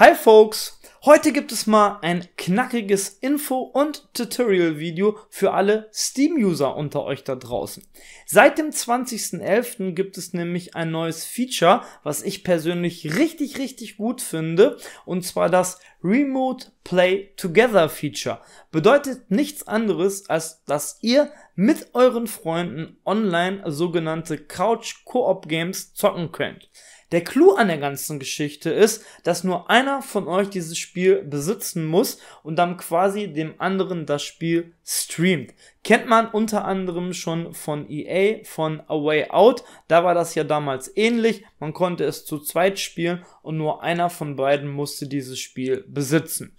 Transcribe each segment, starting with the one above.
Hi Folks! Heute gibt es mal ein knackiges Info- und Tutorial-Video für alle Steam-User unter euch da draußen. Seit dem 20.11. gibt es nämlich ein neues Feature, was ich persönlich richtig, richtig gut finde, und zwar das Remote Play Together Feature. Bedeutet nichts anderes, als dass ihr mit euren Freunden online sogenannte Couch-Koop-Games zocken könnt. Der Clou an der ganzen Geschichte ist, dass nur einer von euch dieses Spiel besitzen muss und dann quasi dem anderen das Spiel streamt. Kennt man unter anderem schon von EA, von A Way Out. Da war das ja damals ähnlich. Man konnte es zu zweit spielen und nur einer von beiden musste dieses Spiel besitzen.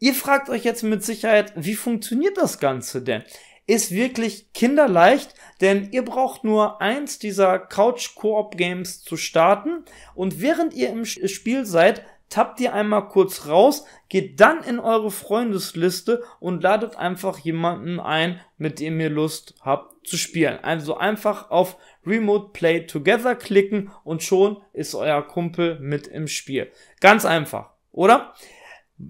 Ihr fragt euch jetzt mit Sicherheit, wie funktioniert das Ganze denn? ist wirklich kinderleicht, denn ihr braucht nur eins dieser Couch-Koop-Games zu starten und während ihr im äh, Spiel seid, tappt ihr einmal kurz raus, geht dann in eure Freundesliste und ladet einfach jemanden ein, mit dem ihr Lust habt zu spielen. Also einfach auf Remote Play Together klicken und schon ist euer Kumpel mit im Spiel. Ganz einfach, oder?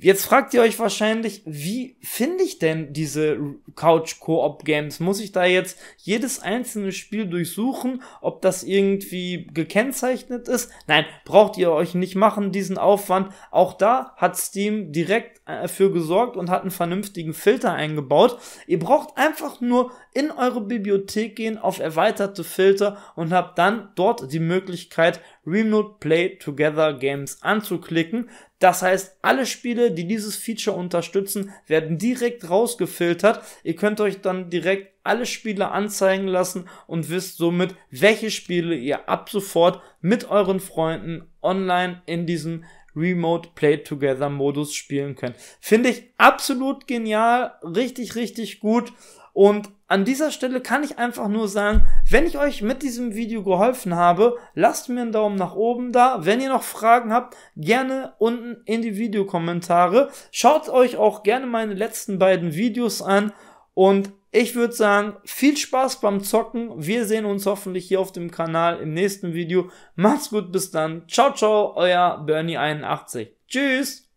Jetzt fragt ihr euch wahrscheinlich, wie finde ich denn diese Couch-Koop-Games? Muss ich da jetzt jedes einzelne Spiel durchsuchen, ob das irgendwie gekennzeichnet ist? Nein, braucht ihr euch nicht machen, diesen Aufwand. Auch da hat Steam direkt dafür äh, gesorgt und hat einen vernünftigen Filter eingebaut. Ihr braucht einfach nur in eure Bibliothek gehen, auf erweiterte Filter und habt dann dort die Möglichkeit, Remote Play Together Games anzuklicken. Das heißt, alle Spiele, die dieses Feature unterstützen, werden direkt rausgefiltert. Ihr könnt euch dann direkt alle Spiele anzeigen lassen und wisst somit, welche Spiele ihr ab sofort mit euren Freunden online in diesem Remote Play Together Modus spielen könnt. Finde ich absolut genial, richtig, richtig gut und an dieser Stelle kann ich einfach nur sagen, wenn ich euch mit diesem Video geholfen habe, lasst mir einen Daumen nach oben da. Wenn ihr noch Fragen habt, gerne unten in die Videokommentare. Schaut euch auch gerne meine letzten beiden Videos an. Und ich würde sagen, viel Spaß beim Zocken. Wir sehen uns hoffentlich hier auf dem Kanal im nächsten Video. Macht's gut, bis dann. Ciao, ciao, euer Bernie81. Tschüss.